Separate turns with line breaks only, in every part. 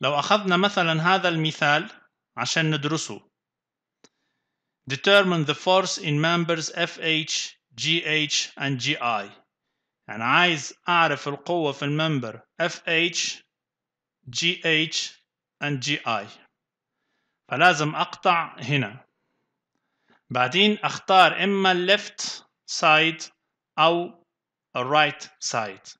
لو أخذنا مثلا هذا المثال عشان ندرسه determine the force in members FH, GH and GI يعني عايز أعرف القوة في الممبر FH, GH and GI فلازم أقطع هنا بعدين أختار إما left side أو right side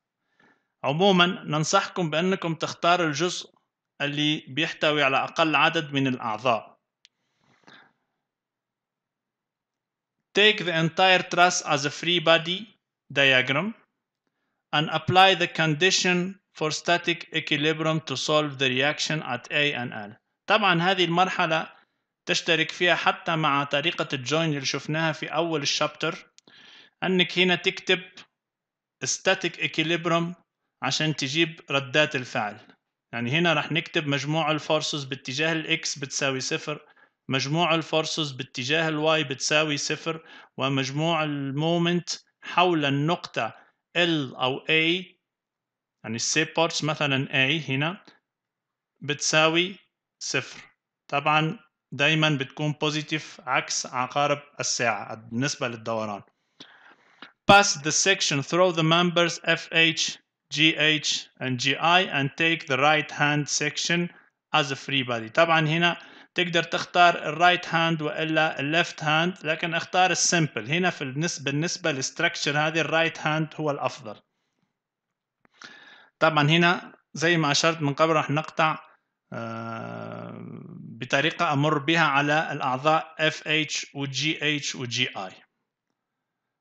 عموما ننصحكم بأنكم تختاروا الجزء اللي بيحتوي على أقل عدد من الأعضاء Take the entire truss as a free body diagram and apply the condition for static equilibrium to solve the reaction at A and L. طبعا هذه المرحلة تشترك فيها حتى مع طريقة الجوين اللي شفناها في أول الشابتر أنك هنا تكتب static equilibrium عشان تجيب ردات الفعل يعني هنا رح نكتب مجموع الفورسز باتجاه الاكس بتساوي صفر مجموع الفورسز باتجاه الواي بتساوي صفر ومجموع المومنت حول النقطة L أو A يعني بورتس مثلا A هنا بتساوي صفر طبعا دايما بتكون بوزيتيف عكس عقارب الساعة بالنسبة للدوران pass the section through the members FH GH and GI and take the right hand section as a free body طبعا هنا تقدر تختار الرايت هاند والا الليفت هاند لكن اختار السمبل هنا في بالنسبه بالنسبه للستركشر هذه الرايت هاند هو الافضل طبعا هنا زي ما اشرت من قبل راح نقطع آه، بطريقه امر بها على الاعضاء FH و GH و GI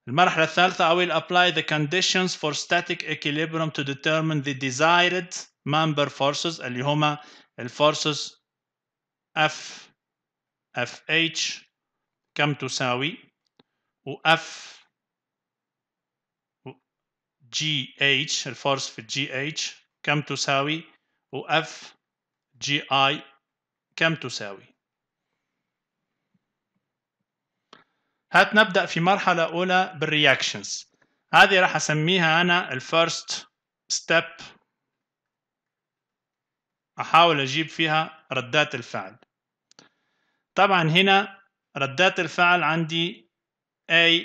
المرحلة الثالثة I will apply the conditions for static equilibrium to determine the desired member forces اللي هما الفورسز F FH كم تساوي و F جي اتش الفورس في GH كم تساوي و F جي كم تساوي هات نبدأ في مرحلة أولى بالرياكشنز هذه راح أسميها أنا الفيرست ستيب أحاول أجيب فيها ردات الفعل طبعا هنا ردات الفعل عندي A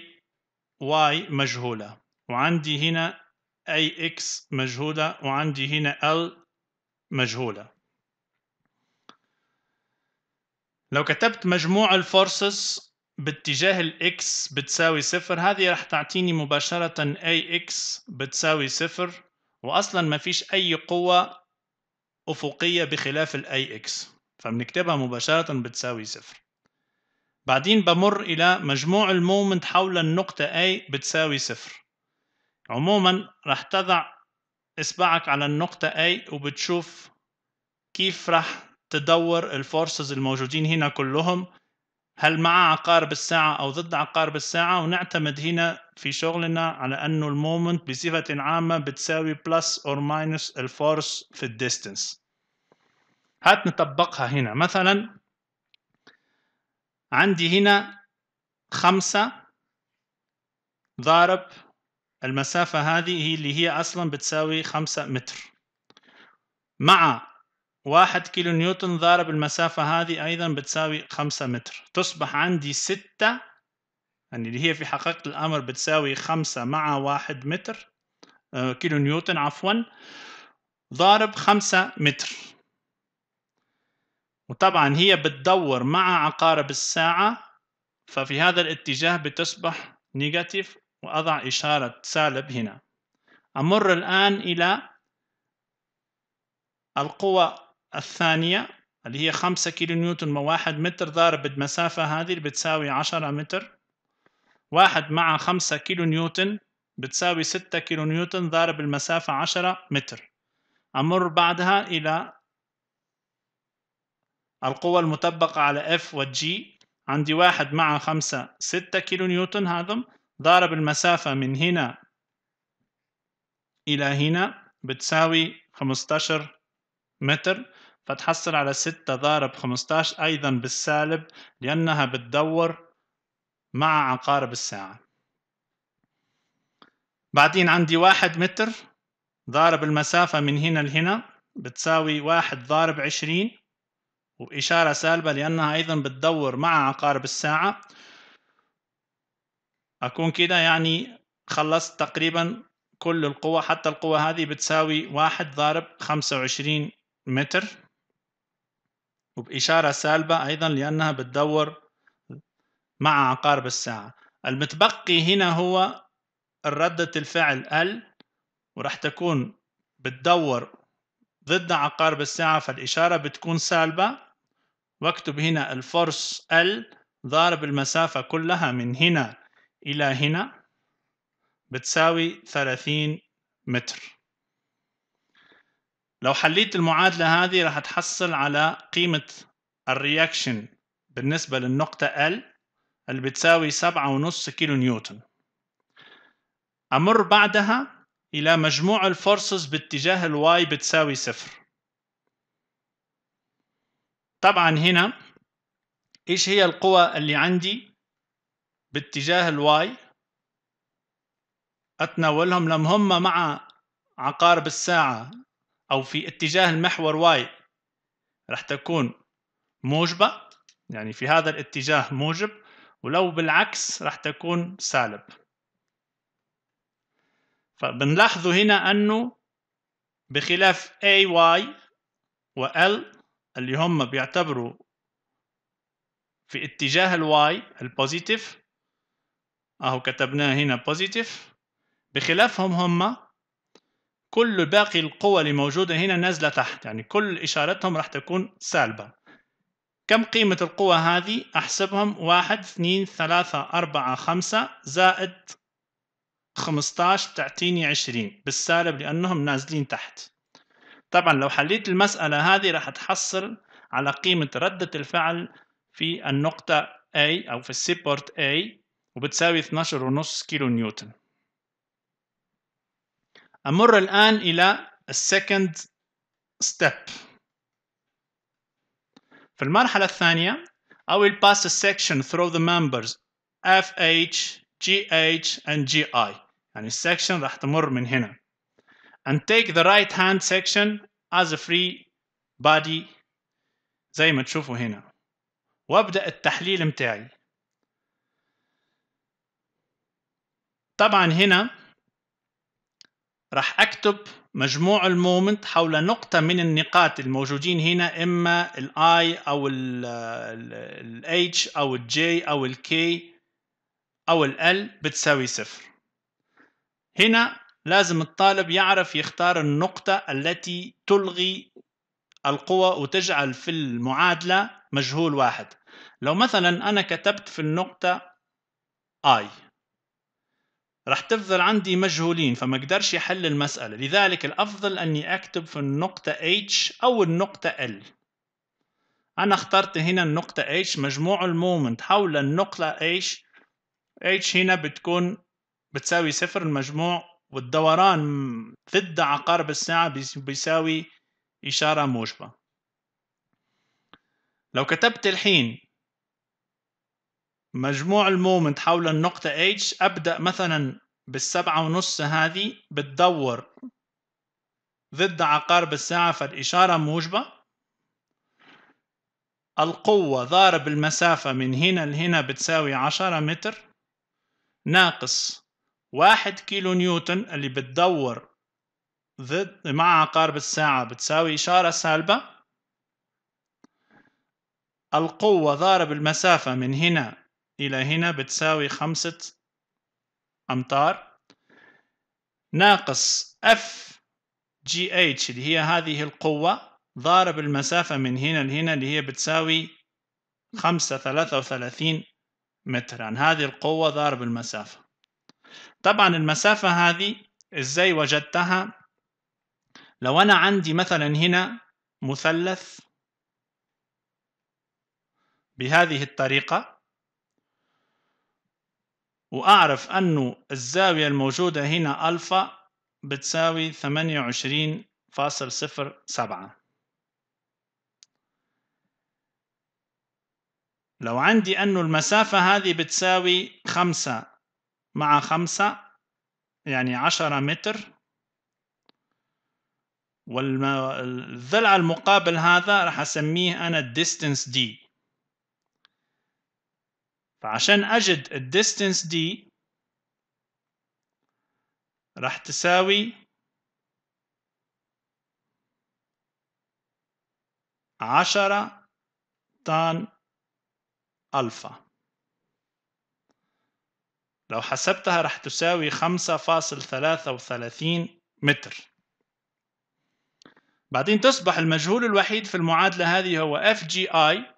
Y مجهولة وعندي هنا أي X مجهولة وعندي هنا L مجهولة لو كتبت مجموع الفورسز باتجاه الاكس بتساوي صفر هذه راح تعطيني مباشرة اي اكس بتساوي صفر واصلا ما فيش اي قوة افقية بخلاف الاي اكس فبنكتبها مباشرة بتساوي صفر بعدين بمر الى مجموع المومنت حول النقطة اي بتساوي صفر عموما راح تضع اصبعك على النقطة اي وبتشوف كيف راح تدور الفورسز الموجودين هنا كلهم هل مع عقارب الساعة أو ضد عقارب الساعة ونعتمد هنا في شغلنا على أنه المومنت بصفة عامة بتساوي بلس أو ماينس الفورس في الديستنس هات نطبقها هنا مثلا عندي هنا خمسة ضارب المسافة هذه هي اللي هي أصلا بتساوي خمسة متر مع واحد كيلو نيوتن ضارب المسافة هذه أيضا بتساوي خمسة متر تصبح عندي ستة يعني اللي هي في حقيقة الأمر بتساوي خمسة مع واحد متر آه، كيلو نيوتن عفوا ضارب خمسة متر وطبعا هي بتدور مع عقارب الساعة ففي هذا الاتجاه بتصبح نيجاتيف وأضع إشارة سالب هنا أمر الآن إلى القوى الثانية اللي هي خمسة كيلو نيوتن مع واحد متر ضارب المسافة هذه اللي بتساوي عشرة متر واحد مع خمسة كيلو نيوتن بتساوي ستة كيلو نيوتن ضارب المسافة عشرة متر أمر بعدها إلى القوة المطبقة على F و G عندي واحد مع خمسة ستة كيلو نيوتن هذم ضارب المسافة من هنا إلى هنا بتساوي خمستاشر متر فتحصل على 6 ضارب 15 أيضا بالسالب لأنها بتدور مع عقارب الساعة بعدين عندي واحد متر ضارب المسافة من هنا لهنا بتساوي واحد ضارب عشرين وإشارة سالبة لأنها أيضا بتدور مع عقارب الساعة أكون كده يعني خلصت تقريبا كل القوى حتى القوى هذه بتساوي واحد ضارب خمسة وعشرين متر وبإشارة سالبة أيضا لأنها بتدور مع عقارب الساعة المتبقي هنا هو ردة الفعل ال وراح تكون بتدور ضد عقارب الساعة فالإشارة بتكون سالبة واكتب هنا الفرس ال ضارب المسافة كلها من هنا إلى هنا بتساوي 30 متر لو حليت المعادلة هذه راح تحصل على قيمة الرياكشن بالنسبة للنقطة L اللي بتساوي سبعة ونص كيلو نيوتن أمر بعدها إلى مجموع الفورسز باتجاه الواي بتساوي صفر طبعا هنا إيش هي القوى اللي عندي باتجاه الواي أتناولهم لم هم مع عقارب الساعة أو في اتجاه المحور y راح تكون موجبة يعني في هذا الاتجاه موجب ولو بالعكس راح تكون سالب فبنلاحظوا هنا أنه بخلاف AY و L اللي هم بيعتبروا في اتجاه الواي البوزيتيف اهو كتبناه هنا بوزيتيف بخلافهم هم كل باقي القوى اللي موجودة هنا نازلة تحت يعني كل إشارتهم راح تكون سالبة كم قيمة القوى هذه؟ أحسبهم واحد اثنين ثلاثة أربعة خمسة زائد خمستاش تعطيني عشرين بالسالب لأنهم نازلين تحت طبعا لو حليت المسألة هذه راح تحصل على قيمة ردة الفعل في النقطة A أو في السيبورت A وبتساوي 12.5 كيلو نيوتن أمر الآن إلى السكند ستيب في المرحلة الثانية I will pass a section through the members FH, GH and GI يعني السكشن راح تمر من هنا and take the right hand section as a free body زي ما تشوفوا هنا وابدأ التحليل متاعي طبعا هنا راح أكتب مجموع المومنت حول نقطة من النقاط الموجودين هنا إما ال I أو ال H أو ال J أو ال K أو ال L بتساوي صفر هنا لازم الطالب يعرف يختار النقطة التي تلغي القوى وتجعل في المعادلة مجهول واحد لو مثلا أنا كتبت في النقطة I رح تفضل عندي مجهولين فما اقدرش يحل المسألة لذلك الأفضل أني أكتب في النقطة H أو النقطة L أنا اخترت هنا النقطة H مجموع المومنت حول النقطة H H هنا بتكون بتساوي صفر المجموع والدوران ضد عقارب الساعة بيساوي إشارة موجبة لو كتبت الحين مجموع المومنت حول النقطة H أبدأ مثلا بالسبعة ونص هذه بتدور ضد عقارب الساعة فالإشارة موجبة القوة ضارب المسافة من هنا لهنا بتساوي عشرة متر ناقص واحد كيلو نيوتن اللي بتدور ضد مع عقارب الساعة بتساوي إشارة سالبة القوة ضارب المسافة من هنا إلى هنا بتساوي خمسة أمتار ناقص F GH اللي هي هذه القوة ضارب المسافة من هنا لهنا اللي هي بتساوي خمسة ثلاثة وثلاثين مترا يعني هذه القوة ضارب المسافة طبعا المسافة هذه ازاي وجدتها لو أنا عندي مثلا هنا مثلث بهذه الطريقة وأعرف أنه الزاوية الموجودة هنا ألفا بتساوي 28.07 لو عندي أنه المسافة هذه بتساوي 5 مع 5 يعني 10 متر والضلع المقابل هذا رح أسميه أنا distance D فعشان أجد distance دي راح تساوي عشرة طن ألفا لو حسبتها راح تساوي خمسة فاصل ثلاثة وثلاثين متر بعدين تصبح المجهول الوحيد في المعادلة هذه هو FGI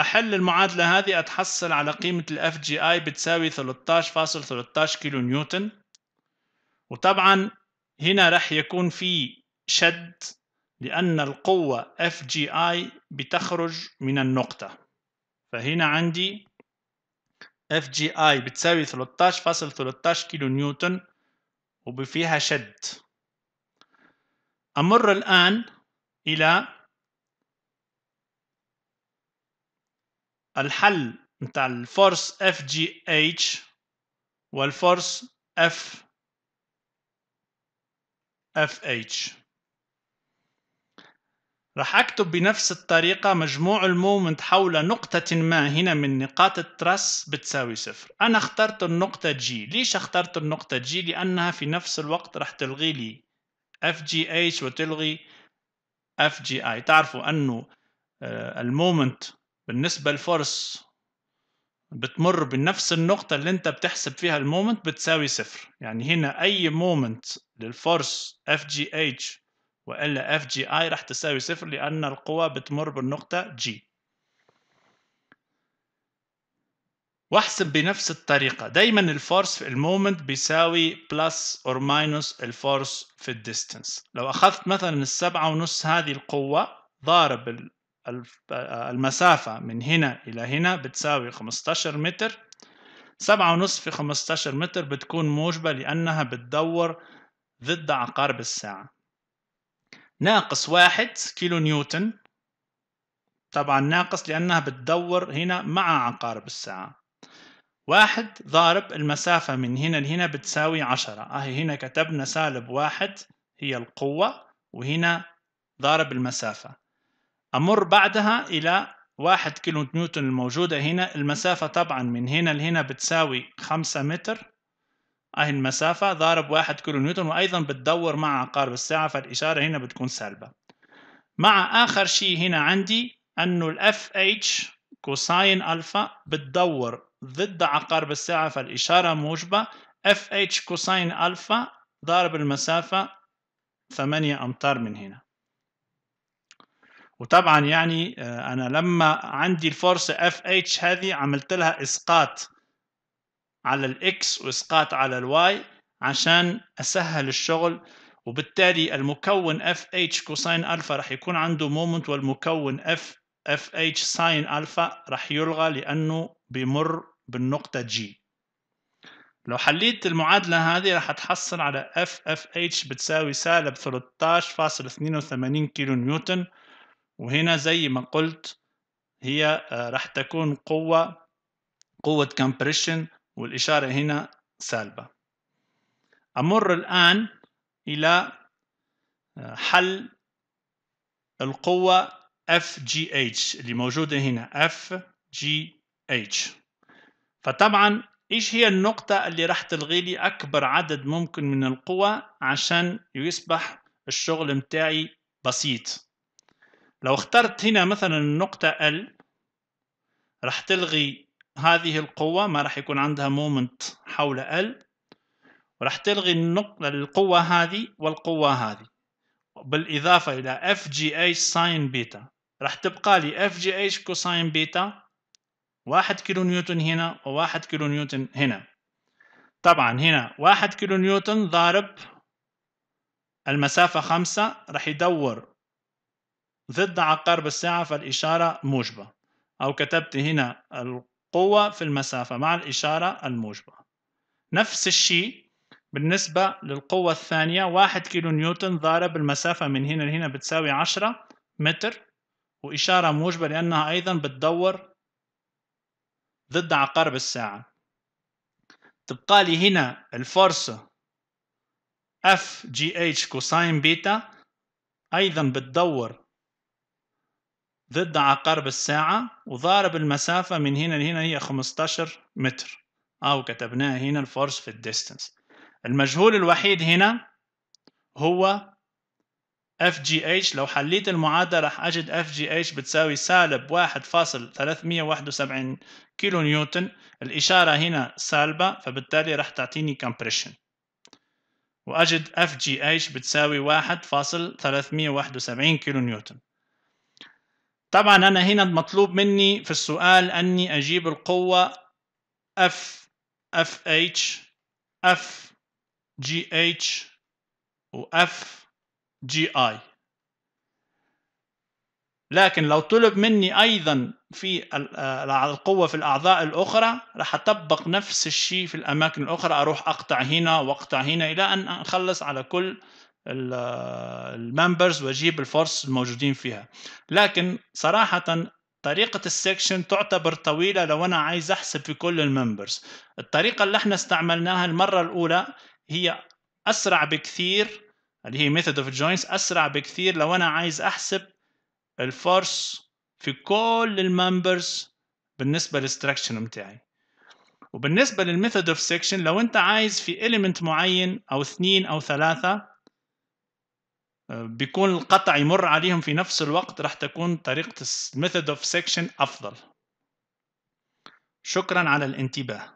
احل المعادله هذه اتحصل على قيمه الاف جي اي بتساوي 13.13 كيلو نيوتن وطبعا هنا راح يكون في شد لان القوه اف جي اي بتخرج من النقطه فهنا عندي اف جي اي بتساوي 13.13 كيلو نيوتن وبفيها شد امر الان الى الحل نتاع الفورس اف جي اتش والفورس اف اف اتش راح اكتب بنفس الطريقة مجموع المومنت حول نقطة ما هنا من نقاط الترس بتساوي صفر انا اخترت النقطة جي ليش اخترت النقطة جي لانها في نفس الوقت راح تلغي لي اف جي اتش وتلغي اف جي اي تعرفوا انه آه، المومنت بالنسبة لفرص بتمر بنفس النقطة اللي انت بتحسب فيها المومنت بتساوي صفر يعني هنا اي مومنت للفورس اف جي اتش والا اف جي اي راح تساوي صفر لان القوى بتمر بالنقطة جي واحسب بنفس الطريقة دايما الفورس في المومنت بيساوي بلس اور ماينس الفورس في الديستنس لو اخذت مثلا السبعة ونص هذه القوة ضارب المسافة من هنا إلى هنا بتساوي 15 متر سبعة ونص في 15 متر بتكون موجبة لأنها بتدور ضد عقارب الساعة ناقص واحد كيلو نيوتن طبعا ناقص لأنها بتدور هنا مع عقارب الساعة واحد ضارب المسافة من هنا لهنا بتساوي عشرة أهي هنا كتبنا سالب واحد هي القوة وهنا ضارب المسافة أمر بعدها إلى واحد كيلو نيوتن الموجودة هنا المسافة طبعا من هنا لهنا بتساوي خمسة متر أهي المسافة ضارب واحد كيلو نيوتن وأيضا بتدور مع عقارب الساعة فالإشارة هنا بتكون سالبة مع آخر شيء هنا عندي أنه الـ FH كوساين ألفا بتدور ضد عقارب الساعة فالإشارة موجبة FH كوساين ألفا ضارب المسافة ثمانية أمتار من هنا وطبعا يعني آه، انا لما عندي الفرصه اف اتش هذه عملت لها اسقاط على الاكس واسقاط على الواي عشان اسهل الشغل وبالتالي المكون اف اتش كوساين الفا راح يكون عنده مومنت والمكون اف اف اتش ساين الفا راح يلغى لانه بيمر بالنقطه جي لو حليت المعادلة هذه راح تحصل على اف اف اتش بتساوي سالب 13.82 كيلو نيوتن وهنا زي ما قلت هي آه، راح تكون قوة قوة compression والإشارة هنا سالبة أمر الآن إلى آه، حل القوة FGH اللي موجودة هنا FGH فطبعا إيش هي النقطة اللي راح تلغي لي أكبر عدد ممكن من القوة عشان يصبح الشغل متاعي بسيط لو اخترت هنا مثلا النقطة L راح تلغي هذه القوة ما راح يكون عندها مومنت حول L وراح تلغي النقطة القوة هذه والقوة هذه بالإضافة إلى FGH ساين بيتا راح تبقى لي FGH كوساين بيتا واحد كيلو نيوتن هنا وواحد كيلو نيوتن هنا طبعا هنا واحد كيلو نيوتن ضارب المسافة خمسة راح يدور ضد عقارب الساعة فالإشارة موجبة أو كتبت هنا القوة في المسافة مع الإشارة الموجبة نفس الشيء بالنسبة للقوة الثانية واحد كيلو نيوتن ضارب المسافة من هنا لهنا بتساوي عشرة متر وإشارة موجبة لأنها أيضا بتدور ضد عقارب الساعة تبقى لي هنا الفرصة اف جي اتش كوساين بيتا أيضا بتدور ضد عقارب الساعة وضارب المسافة من هنا لهنا هي 15 متر أو كتبناها هنا الفورس في الديستنس المجهول الوحيد هنا هو FGH لو حليت المعادلة راح أجد FGH بتساوي سالب 1.371 كيلو نيوتن الإشارة هنا سالبة فبالتالي راح تعطيني compression وأجد FGH بتساوي 1.371 كيلو نيوتن طبعا أنا هنا مطلوب مني في السؤال أني أجيب القوة F H F G H و F G I لكن لو طلب مني ايضا في آه، القوة في الأعضاء الأخرى راح أطبق نفس الشيء في الأماكن الأخرى أروح أقطع هنا وأقطع هنا إلى أن أخلص على كل الممبرز واجيب الفورس الموجودين فيها لكن صراحه طريقة السكشن تعتبر طويلة لو أنا عايز أحسب في كل الممبرز الطريقة اللي احنا استعملناها المرة الأولى هي أسرع بكثير اللي هي ميثود اوف جوينتس أسرع بكثير لو أنا عايز أحسب الفورس في كل الممبرز بالنسبة للستركشن متاعي وبالنسبة للميثود اوف سكشن لو انت عايز في element معين او اثنين او ثلاثة بيكون القطع يمر عليهم في نفس الوقت راح تكون طريقة method of section أفضل شكرا على الانتباه